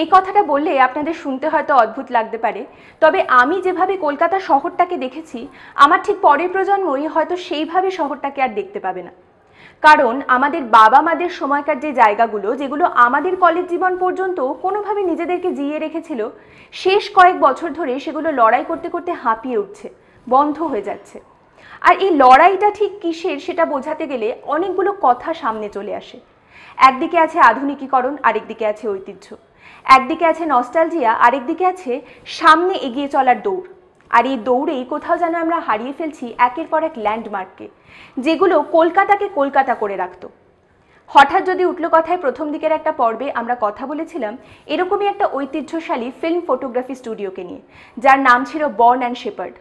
এই কথাটা বললে আপনাদের শুনতে হয়তো অদ্ভুত লাগতে পারে তবে আমি যেভাবে কলকাতা শহরটাকে দেখেছি আমার ঠিক পরের প্রজন্মই হয়তো সেইভাবে শহরটাকে আর দেখতে পাবে না কারণ আমাদের বাবা মাদের সময়কার যে জায়গাগুলো যেগুলো আমাদের কলেজ জীবন পর্যন্ত কোনোভাবে নিজেদেরকে জিয়ে রেখেছিল শেষ কয়েক বছর ধরে সেগুলো লড়াই করতে করতে হাঁপিয়ে উঠছে বন্ধ হয়ে যাচ্ছে আর এই লড়াইটা ঠিক কিসের সেটা বোঝাতে গেলে অনেকগুলো কথা সামনে চলে আসে একদিকে আছে আধুনিকীকরণ আরেকদিকে আছে ঐতিহ্য একদিকে আছে নস্টালজিয়া আরেকদিকে আছে সামনে এগিয়ে চলার দৌড় আর এই দৌড়েই কোথাও যেন আমরা হারিয়ে ফেলছি একের পর এক ল্যান্ডমার্ককে যেগুলো কলকাতাকে কলকাতা করে রাখত হঠাৎ যদি উঠলো কথায় প্রথম দিকের একটা পর্বে আমরা কথা বলেছিলাম এরকমই একটা ঐতিহ্যশালী ফিল্ম ফটোগ্রাফি স্টুডিওকে নিয়ে যার নাম ছিল বর্ন অ্যান্ড শেপার্ড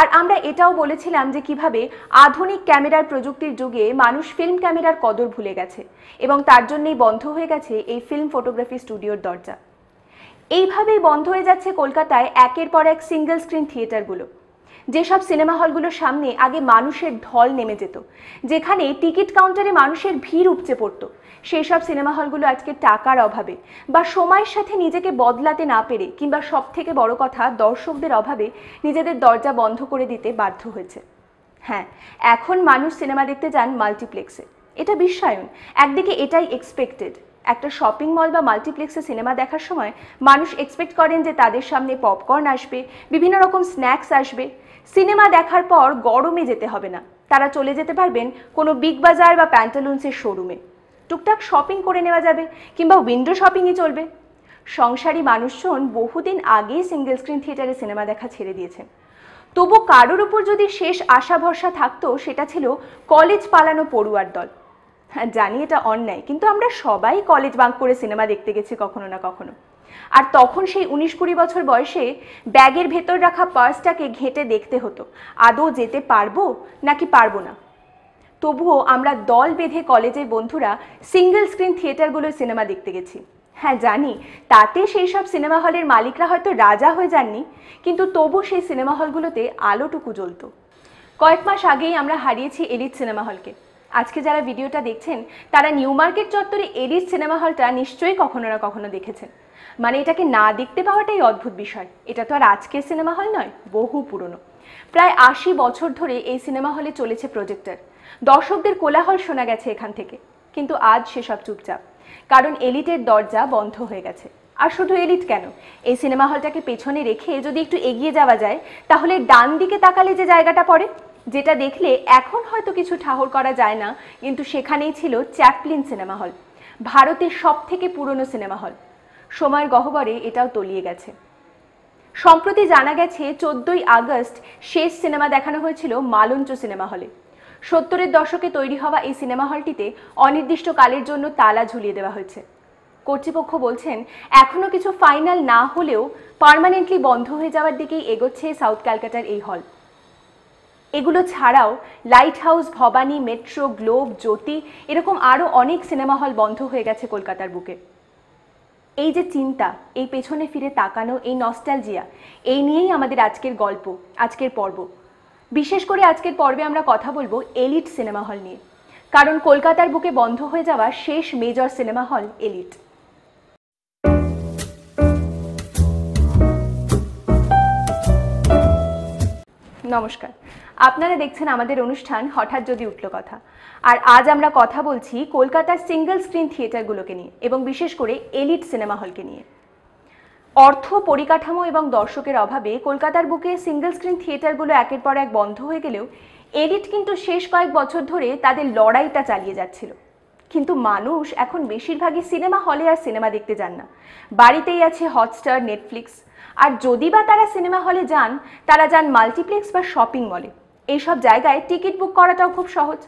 আর আমরা এটাও বলেছিলাম যে কিভাবে আধুনিক ক্যামেরার প্রযুক্তির যুগে মানুষ ফিল্ম ক্যামেরার কদর ভুলে গেছে এবং তার জন্যই বন্ধ হয়ে গেছে এই ফিল্ম ফটোগ্রাফি স্টুডিওর দরজা এইভাবেই বন্ধ হয়ে যাচ্ছে কলকাতায় একের পর এক সিঙ্গেল স্ক্রিন থিয়েটারগুলো যেসব সিনেমা হলগুলোর সামনে আগে মানুষের ঢল নেমে যেত যেখানে টিকিট কাউন্টারে মানুষের ভিড় উপচে পড়ত সেই সব সিনেমা হলগুলো আজকে টাকার অভাবে বা সময়ের সাথে নিজেকে বদলাতে না পেরে কিংবা সব থেকে বড় কথা দর্শকদের অভাবে নিজেদের দরজা বন্ধ করে দিতে বাধ্য হয়েছে হ্যাঁ এখন মানুষ সিনেমা দেখতে যান মাল্টিপ্লেক্সে এটা বিশ্বায়ন একদিকে এটাই এক্সপেক্টেড একটা শপিং মল বা মাল্টিপ্লেক্সে সিনেমা দেখার সময় মানুষ এক্সপেক্ট করেন যে তাদের সামনে পপকর্ন আসবে বিভিন্ন রকম স্ন্যাক্স আসবে সিনেমা দেখার পর গরমে যেতে হবে না তারা চলে যেতে পারবেন কোনো বিগ বাজার বা প্যান্টালুন্সের শোরুমে টুকটাক শপিং করে নেওয়া যাবে কিংবা উইন্ডো শপিংই চলবে সংসারী মানুষজন বহুদিন আগেই সিঙ্গেল স্ক্রিন থিয়েটারে সিনেমা দেখা ছেড়ে দিয়েছেন তবু কারোর উপর যদি শেষ আশা ভরসা থাকতো সেটা ছিল কলেজ পালানো পড়ুয়ার দল হ্যাঁ, জানি এটা অন্যায় কিন্তু আমরা সবাই কলেজ বাঙ্ক করে সিনেমা দেখতে গেছি কখনো না কখনো আর তখন সেই উনিশ কুড়ি বছর বয়সে ব্যাগের ভেতর রাখা পার্সটাকে ঘেঁটে দেখতে হতো আদৌ যেতে পারবো নাকি পারবো না তবুও আমরা দল বেঁধে কলেজের বন্ধুরা সিঙ্গেল স্ক্রিন থিয়েটারগুলোর সিনেমা দেখতে গেছি হ্যাঁ জানি তাতে সেই সব সিনেমা হলের মালিকরা হয়তো রাজা হয়ে যাননি কিন্তু তবু সেই সিনেমা হলগুলোতে আলোটুকু জ্বলত কয়েক মাস আগেই আমরা হারিয়েছি এলিট সিনেমা হলকে আজকে যারা ভিডিওটা দেখছেন তারা নিউ মার্কেট চত্বরে এডিস সিনেমা হলটা নিশ্চয়ই কখনো না কখনো দেখেছেন মানে এটাকে না দেখতে পাওয়াটাই অদ্ভুত বিষয় এটা তো আর আজকের সিনেমা হল নয় বহু পুরনো প্রায় আশি বছর ধরে এই সিনেমা হলে চলেছে প্রজেক্টর দর্শকদের কোলাহল শোনা গেছে এখান থেকে কিন্তু আজ সেসব চুপচাপ কারণ এলিটের দরজা বন্ধ হয়ে গেছে আর শুধু এলিট কেন এই সিনেমা হলটাকে পেছনে রেখে যদি একটু এগিয়ে যাওয়া যায় তাহলে ডান দিকে তাকালে যে জায়গাটা পড়ে যেটা দেখলে এখন হয়তো কিছু ঠাহর করা যায় না কিন্তু সেখানেই ছিল চ্যাপলিন সিনেমা হল ভারতের সব থেকে পুরনো সিনেমা হল সময়ের গহ্বরে এটাও তলিয়ে গেছে সম্প্রতি জানা গেছে চোদ্দই আগস্ট শেষ সিনেমা দেখানো হয়েছিল মালঞ্চ সিনেমা হলে সত্তরের দশকে তৈরি হওয়া এই সিনেমা হলটিতে অনির্দিষ্টকালের জন্য তালা ঝুলিয়ে দেওয়া হয়েছে কর্তৃপক্ষ বলছেন এখনও কিছু ফাইনাল না হলেও পারমানেন্টলি বন্ধ হয়ে যাওয়ার দিকেই এগোচ্ছে সাউথ ক্যালকাটার এই হল এগুলো ছাড়াও Lighthouse Bhabani Metro Globe Jyoti এরকম আরও অনেক সিনেমা হল বন্ধ হয়ে গেছে কলকাতার বুকে এই যে চিন্তা এই পেছনে ফিরে তাকানো এই নস্টালজিয়া এই নিয়েই আমাদের আজকের গল্প আজকের পর্ব বিশেষ করে আজকের পর্বে আমরা কথা বলবো এলিট সিনেমা হল নিয়ে কারণ কলকাতার বুকে বন্ধ হয়ে যাওয়া শেষ মেজর সিনেমা হল এলিট নমস্কার আপনারা দেখছেন আমাদের অনুষ্ঠান হঠাৎ যদি উঠল কথা আর আজ আমরা কথা বলছি কলকাতার সিঙ্গেল স্ক্রিন থিয়েটারগুলোকে নিয়ে এবং বিশেষ করে এলিট সিনেমা হলকে নিয়ে অর্থ পরিকাঠামো এবং দর্শকের অভাবে কলকাতার বুকে সিঙ্গেল স্ক্রিন থিয়েটারগুলো একের পর এক বন্ধ হয়ে গেলেও এলিট কিন্তু শেষ কয়েক বছর ধরে তাদের লড়াইটা চালিয়ে যাচ্ছিল কিন্তু মানুষ এখন বেশিরভাগই সিনেমা হলে আর সিনেমা দেখতে যান না বাড়িতেই আছে হটস্টার নেটফ্লিক্স আর যদি বা তারা সিনেমা হলে যান তারা যান মাল্টিপ্লেক্স বা শপিং মলে এইসব জায়গায় টিকিট বুক করাটাও খুব সহজ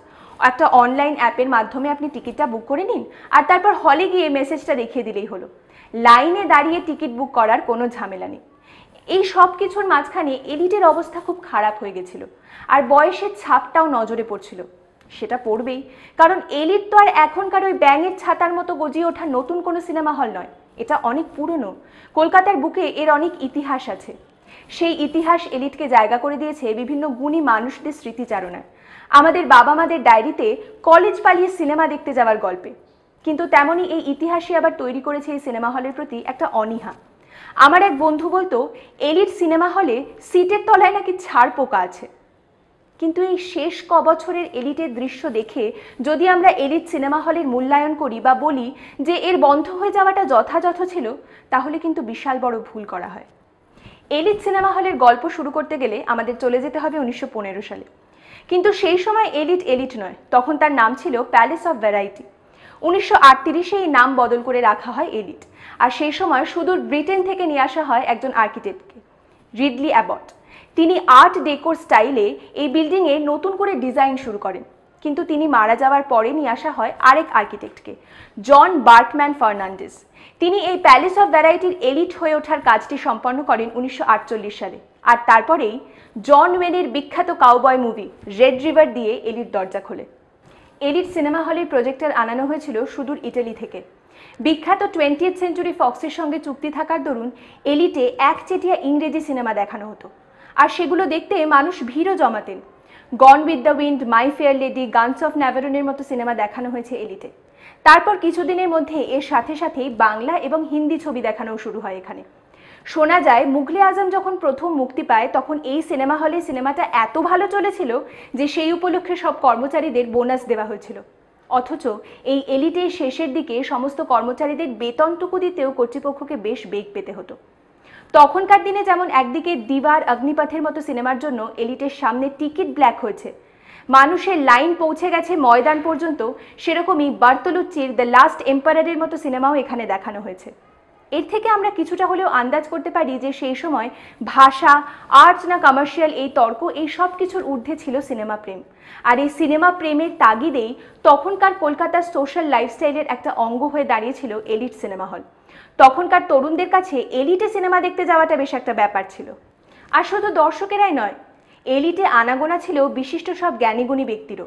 একটা অনলাইন অ্যাপের মাধ্যমে আপনি টিকিটটা বুক করে নিন আর তারপর হলে গিয়ে মেসেজটা দেখিয়ে দিলেই হলো লাইনে দাঁড়িয়ে টিকিট বুক করার কোনো ঝামেলা নেই এই সব কিছুর মাঝখানে এডিটের অবস্থা খুব খারাপ হয়ে গেছিল আর বয়সের ছাপটাও নজরে পড়ছিল সেটা পড়বেই কারণ এলিট তো আর এখনকার ওই ব্যাঙের ছাতার মতো গজিয়ে ওঠা নতুন কোনো সিনেমা হল নয় এটা অনেক পুরনো কলকাতার বুকে এর অনেক ইতিহাস আছে সেই ইতিহাস এলিটকে জায়গা করে দিয়েছে বিভিন্ন গুণী মানুষদের স্মৃতিচারণায় আমাদের বাবা মাদের ডায়েরিতে কলেজ পালিয়ে সিনেমা দেখতে যাওয়ার গল্পে কিন্তু তেমনই এই ইতিহাসই আবার তৈরি করেছে এই সিনেমা হলের প্রতি একটা অনীহা আমার এক বন্ধু বলতো এলিট সিনেমা হলে সিটের তলায় নাকি ছাড় পোকা আছে কিন্তু এই শেষ ক বছরের এলিটের দৃশ্য দেখে যদি আমরা এলিট সিনেমা হলের মূল্যায়ন করি বা বলি যে এর বন্ধ হয়ে যাওয়াটা যথাযথ ছিল তাহলে কিন্তু বিশাল বড় ভুল করা হয় এলিট সিনেমা হলের গল্প শুরু করতে গেলে আমাদের চলে যেতে হবে উনিশশো সালে কিন্তু সেই সময় এলিট এলিট নয় তখন তার নাম ছিল প্যালেস অফ ভ্যারাইটি উনিশশো এই নাম বদল করে রাখা হয় এলিট আর সেই সময় সুদূর ব্রিটেন থেকে নিয়ে আসা হয় একজন আর্কিটেক্টকে রিডলি অ্যাবট তিনি আর্ট ডেকোর স্টাইলে এই বিল্ডিংয়ে নতুন করে ডিজাইন শুরু করেন কিন্তু তিনি মারা যাওয়ার পরে নিয়ে আসা হয় আরেক আর্কিটেক্টকে জন বার্কম্যান ফার্নান্ডেস তিনি এই প্যালেস অফ ভ্যারাইটির এলিট হয়ে ওঠার কাজটি সম্পন্ন করেন উনিশশো সালে আর তারপরেই জন ওয়েনের বিখ্যাত কাউবয় মুভি রেড রিভার দিয়ে এলিট দরজা খোলে এলিট সিনেমা হলের প্রজেক্টার আনানো হয়েছিল সুদূর ইটালি থেকে বিখ্যাত টোয়েন্টিয়েথ সেঞ্চুরি ফক্সের সঙ্গে চুক্তি থাকার দরুন এলিটে একচেটিয়া ইংরেজি সিনেমা দেখানো হতো আর সেগুলো দেখতে মানুষ ভিড়ও জমাতেন Gone with the Wind My Fair Lady Guns of ন্যাভারনের মতো সিনেমা দেখানো হয়েছে এলিটে তারপর কিছুদিনের মধ্যে এর সাথে সাথেই বাংলা এবং হিন্দি ছবি দেখানোও শুরু হয় এখানে শোনা যায় মুঘলে আজম যখন প্রথম মুক্তি পায় তখন এই সিনেমা হলে সিনেমাটা এত ভালো চলেছিল যে সেই উপলক্ষে সব কর্মচারীদের বোনাস দেওয়া হয়েছিল অথচ এই এলিটের শেষের দিকে সমস্ত কর্মচারীদের বেতনটুকু দিতেও কর্তৃপক্ষকে বেশ বেগ পেতে হতো তখনকার দিনে যেমন একদিকে দিবার অগ্নিপথের মতো সিনেমার জন্য এলিটের সামনে টিকিট ব্ল্যাক হয়েছে মানুষের লাইন পৌঁছে গেছে ময়দান পর্যন্ত সেরকমই বার্তলুচ্চির দ্য লাস্ট এম্পায়ারের মতো সিনেমাও এখানে দেখানো হয়েছে এর থেকে আমরা কিছুটা হলেও আন্দাজ করতে পারি যে সেই সময় ভাষা আর্টস না কমার্শিয়াল এই তর্ক এই সব কিছুর ঊর্ধ্বে ছিল সিনেমা প্রেম আর এই সিনেমা প্রেমের তাগিদেই তখনকার কলকাতার সোশ্যাল লাইফস্টাইলের একটা অঙ্গ হয়ে দাঁড়িয়েছিল এলিট সিনেমা হল তখনকার তরুণদের কাছে এলিটে সিনেমা দেখতে যাওয়াটা বেশ একটা ব্যাপার ছিল আর শুধু দর্শকেরাই নয় এলিটে আনাগোনা ছিল বিশিষ্ট সব জ্ঞানীগুণী ব্যক্তিরও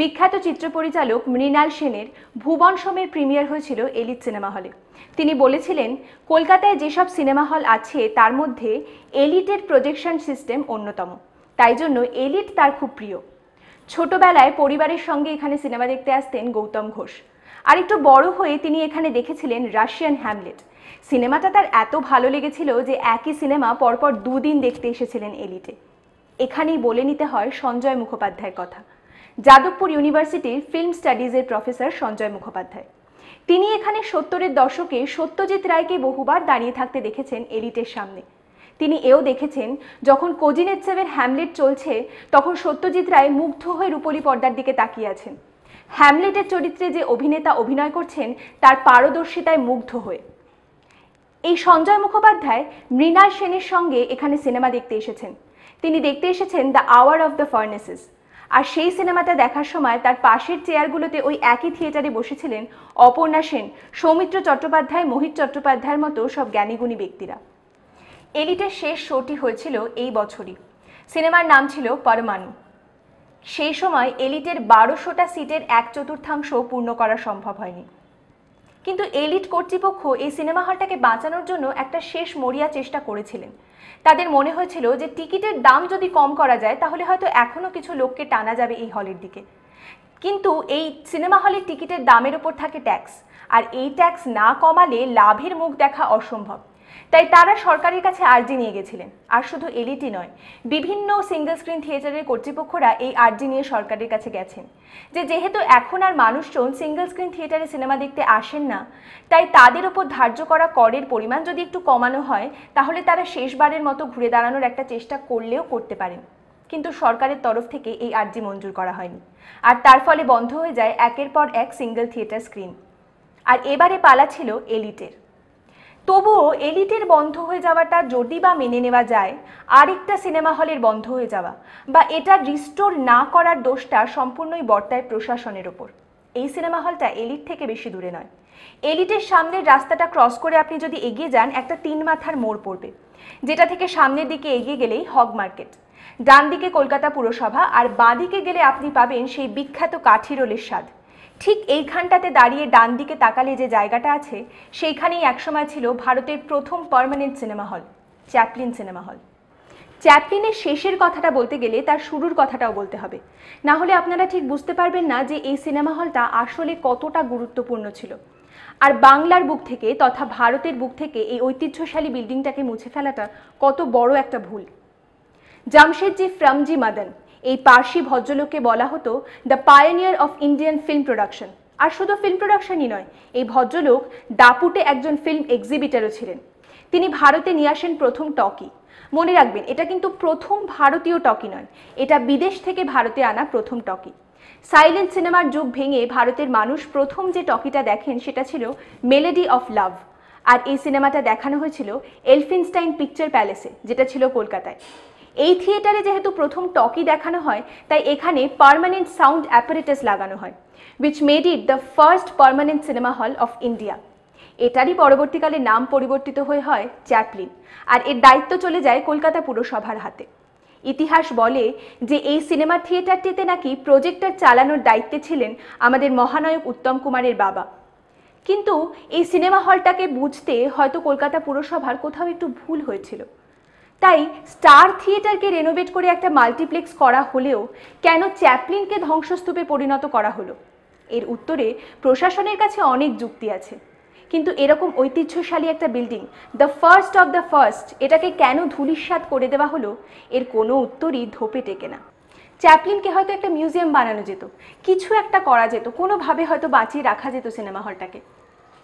বিখ্যাত চিত্র পরিচালক মৃণাল সেনের ভুবন সোমের প্রিমিয়ার হয়েছিল এলিট সিনেমা হলে তিনি বলেছিলেন কলকাতায় যেসব সিনেমা হল আছে তার মধ্যে এলিটের প্রজেকশন সিস্টেম অন্যতম তাই জন্য এলিট তার খুব প্রিয় ছোটবেলায় পরিবারের সঙ্গে এখানে সিনেমা দেখতে আসতেন গৌতম ঘোষ আর একটু বড় হয়ে তিনি এখানে দেখেছিলেন রাশিয়ান হ্যামলেট সিনেমাটা তার এত ভালো লেগেছিল যে একই সিনেমা পরপর দুদিন দেখতে এসেছিলেন এলিটে এখানেই বলে নিতে হয় সঞ্জয় মুখোপাধ্যায়ের কথা যাদবপুর ইউনিভার্সিটির ফিল্ম স্টাডিজের প্রফেসর সঞ্জয় মুখোপাধ্যায় তিনি এখানে সত্তরের দশকে সত্যজিৎ রায়কে বহুবার দাঁড়িয়ে থাকতে দেখেছেন এলিটের সামনে তিনি এও দেখেছেন যখন কোজিনেৎসেভের হ্যামলেট চলছে তখন সত্যজিৎ রায় মুগ্ধ হয়ে রূপলি পর্দার দিকে তাকিয়ে আছেন হ্যামলেটের চরিত্রে যে অভিনেতা অভিনয় করছেন তার পারদর্শিতায় মুগ্ধ হয়ে এই সঞ্জয় মুখোপাধ্যায় মৃণাল সেনের সঙ্গে এখানে সিনেমা দেখতে এসেছেন তিনি দেখতে এসেছেন the Hour of the Furnaces আর সেই সিনেমাটা দেখার সময় তার পাশের চেয়ারগুলোতে ওই একই থিয়েটারে বসেছিলেন অপর্ণা সেন সৌমিত্র চট্টোপাধ্যায় মোহিত চট্টোপাধ্যায়ের মতো সব জ্ঞানীগুণী ব্যক্তিরা এলিটের শেষ শোটি হয়েছিল এই বছরই সিনেমার নাম ছিল পরমাণু সেই সময় এলিটের বারোশোটা সিটের এক চতুর্থাংশ পূর্ণ করা সম্ভব হয়নি কিন্তু এলিট কর্তৃপক্ষ এই সিনেমা হলটাকে বাঁচানোর জন্য একটা শেষ মরিয়া চেষ্টা করেছিলেন তাদের মনে হয়েছিল যে টিকিটের দাম যদি কম করা যায় তাহলে হয়তো এখনও কিছু লোককে টানা যাবে এই হলের দিকে কিন্তু এই সিনেমা হলের টিকিটের দামের ওপর থাকে ট্যাক্স আর এই ট্যাক্স না কমালে লাভের মুখ দেখা অসম্ভব তাই তারা সরকারের কাছে আর্জি নিয়ে গেছিলেন আর শুধু এলিটি নয় বিভিন্ন সিঙ্গেল স্ক্রিন থিয়েটারের কর্তৃপক্ষরা এই আর্জি নিয়ে সরকারের কাছে গেছেন যে যেহেতু এখন আর মানুষজন সিঙ্গেল স্ক্রিন থিয়েটারে সিনেমা দেখতে আসেন না তাই তাদের ওপর ধার্য করা করের পরিমাণ যদি একটু কমানো হয় তাহলে তারা শেষবারের মতো ঘুরে দাঁড়ানোর একটা চেষ্টা করলেও করতে পারেন কিন্তু সরকারের তরফ থেকে এই আর্জি মঞ্জুর করা হয়নি আর তার ফলে বন্ধ হয়ে যায় একের পর এক সিঙ্গেল থিয়েটার স্ক্রিন আর এবারে পালা ছিল এলিটের তবুও এলিটের বন্ধ হয়ে যাওয়াটা যদি বা মেনে নেওয়া যায় আরেকটা সিনেমা হলের বন্ধ হয়ে যাওয়া বা এটা রিস্টোর না করার দোষটা সম্পূর্ণই বর্তায় প্রশাসনের ওপর এই সিনেমা হলটা এলিট থেকে বেশি দূরে নয় এলিটের সামনের রাস্তাটা ক্রস করে আপনি যদি এগিয়ে যান একটা তিন মাথার মোড় পড়বে যেটা থেকে সামনের দিকে এগিয়ে গেলেই হগ মার্কেট ডান দিকে কলকাতা পুরসভা আর বাঁদিকে গেলে আপনি পাবেন সেই বিখ্যাত কাঠি রোলের স্বাদ ঠিক এইখানটাতে দাঁড়িয়ে ডান দিকে তাকালে যে জায়গাটা আছে সেইখানেই একসময় ছিল ভারতের প্রথম permanent cinema hall Chaplin cinema hall চ্যাপলিনের শেষের কথাটা বলতে গেলে তার শুরুর কথাটাও বলতে হবে না হলে আপনারা ঠিক বুঝতে পারবেন না যে এই সিনেমা হলটা আসলে কতটা গুরুত্বপূর্ণ ছিল আর বাংলার বুক থেকে তথা ভারতের বুক থেকে এই ঐতিহ্যশালী বিল্ডিংটাকে মুছে ফেলাটা কত বড় একটা ভুল জামশেদজি ফ্রামজি মাদন এই পার্সি ভদ্রলোককে বলা হতো the pioneer of Indian film production আর শুধু ফিল্ম প্রোডাকশনই নয় এই ভদ্রলোক দাপুটে একজন ফিল্ম এক্সিবিটারও ছিলেন তিনি ভারতে নিয়ে আসেন প্রথম টকি মনে রাখবেন এটা কিন্তু প্রথম ভারতীয় টকি নয় এটা বিদেশ থেকে ভারতে আনা প্রথম টকি সাইলেন্ট সিনেমার যুগ ভেঙে ভারতের মানুষ প্রথম যে টকিটা দেখেন সেটা ছিল মেলেডি অফ লাভ আর এই সিনেমাটা দেখানো হয়েছিল এলফিনস্টাইন পিকচার প্যালেসে যেটা ছিল কলকাতায় এই থিয়েটারে যেহেতু প্রথম টকি দেখানো হয় তাই এখানে পারমানেন্ট সাউন্ড অ্যাপারেটাস লাগানো হয় which made it the first permanent cinema hall of India এটারই পরবর্তীকালে নাম পরিবর্তিত হয়ে হয় চ্যাপলিন আর এর দায়িত্ব চলে যায় কলকাতা পুরসভার হাতে ইতিহাস বলে যে এই সিনেমা থিয়েটারটিতে নাকি প্রজেক্টর চালানোর দায়িত্বে ছিলেন আমাদের মহানায়ক উত্তম কুমারের বাবা কিন্তু এই সিনেমা হলটাকে বুঝতে হয়তো কলকাতা পুরসভার কোথাও একটু ভুল হয়েছিল তাই স্টার থিয়েটারকে রেনোভেট করে একটা মাল্টিপ্লেক্স করা হলেও কেন চ্যাপলিনকে ধ্বংসস্তূপে পরিণত করা হলো এর উত্তরে প্রশাসনের কাছে অনেক যুক্তি আছে কিন্তু এরকম ঐতিহ্যশালী একটা building the first of the first এটাকে কেন ধুলিস্বাদ করে দেওয়া হলো এর কোনো উত্তরই ধোপে টেকে না চ্যাপলিনকে হয়তো একটা মিউজিয়াম বানানো যেত কিছু একটা করা যেত কোনোভাবে হয়তো বাঁচিয়ে রাখা যেত সিনেমা হলটাকে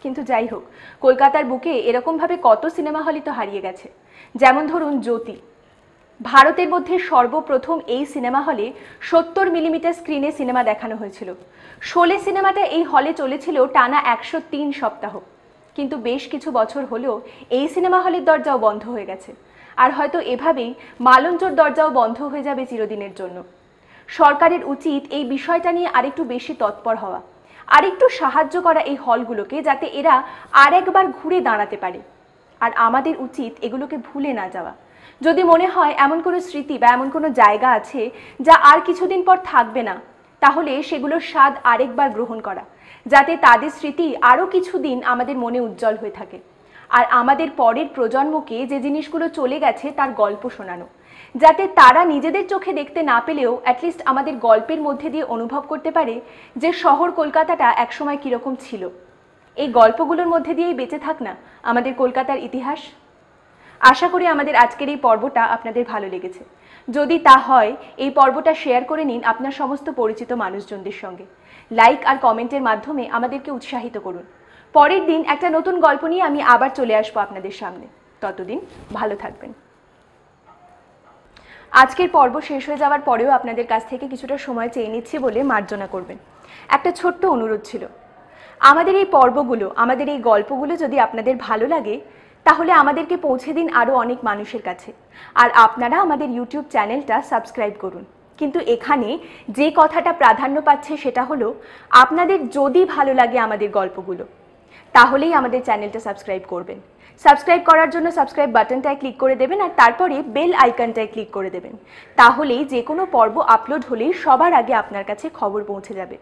কিন্তু যাই হোক কলকাতার বুকে এরকমভাবে কত সিনেমা হলই তো হারিয়ে গেছে যেমন ধরুন জ্যোতি ভারতের মধ্যে সর্বপ্রথম এই সিনেমা হলে সত্তর মিলিমিটার স্ক্রিনে সিনেমা দেখানো হয়েছিল শোলে সিনেমাটা এই হলে চলেছিল টানা একশো তিন সপ্তাহ কিন্তু বেশ কিছু বছর হলেও এই সিনেমা হলের দরজাও বন্ধ হয়ে গেছে আর হয়তো এভাবেই মালঞ্চর দরজাও বন্ধ হয়ে যাবে চিরদিনের জন্য সরকারের উচিত এই বিষয়টা নিয়ে আরেকটু বেশি তৎপর হওয়া আর একটু সাহায্য করা এই হলগুলোকে যাতে এরা আর একবার ঘুরে দাঁড়াতে পারে আর আমাদের উচিত এগুলোকে ভুলে না যাওয়া যদি মনে হয় এমন কোনো স্মৃতি বা এমন কোনো জায়গা আছে যা আর কিছুদিন পর থাকবে না তাহলে সেগুলোর স্বাদ আরেকবার গ্রহণ করা যাতে তাদের স্মৃতি আরও কিছুদিন আমাদের মনে উজ্জ্বল হয়ে থাকে আর আমাদের পরের প্রজন্মকে যে জিনিসগুলো চলে গেছে তার গল্প শোনানো যাতে তারা নিজেদের চোখে দেখতে না পেলেও অ্যাটলিস্ট আমাদের গল্পের মধ্যে দিয়ে অনুভব করতে পারে যে শহর কলকাতাটা একসময় কীরকম ছিল এই গল্পগুলোর মধ্যে দিয়েই বেঁচে থাক না আমাদের কলকাতার ইতিহাস আশা করি আমাদের আজকের এই পর্বটা আপনাদের ভালো লেগেছে যদি তা হয় এই পর্বটা শেয়ার করে নিন আপনার সমস্ত পরিচিত মানুষজনদের সঙ্গে লাইক আর কমেন্টের মাধ্যমে আমাদেরকে উৎসাহিত করুন পরের দিন একটা নতুন গল্প নিয়ে আমি আবার চলে আসবো আপনাদের সামনে ততদিন ভালো থাকবেন আজকের পর্ব শেষ হয়ে যাওয়ার পরেও আপনাদের কাছ থেকে কিছুটা সময় চেয়ে নিচ্ছি বলে মার্জনা করবেন একটা ছোট্ট অনুরোধ ছিল আমাদের এই পর্বগুলো আমাদের এই গল্পগুলো যদি আপনাদের ভালো লাগে তাহলে আমাদেরকে পৌঁছে দিন আরও অনেক মানুষের কাছে আর আপনারা আমাদের ইউটিউব চ্যানেলটা সাবস্ক্রাইব করুন কিন্তু এখানে যে কথাটা প্রাধান্য পাচ্ছে সেটা হলো আপনাদের যদি ভালো লাগে আমাদের গল্পগুলো তাহলেই আমাদের চ্যানেলটা সাবস্ক্রাইব করবেন সাবস্ক্রাইব করার জন্য সাবস্ক্রাইব বাটনটায় ক্লিক করে দেবেন আর তারপরে বেল আইকনটায় ক্লিক করে দেবেন তাহলেই যে কোনো পর্ব আপলোড হলেই সবার আগে আপনার কাছে খবর পৌঁছে যাবে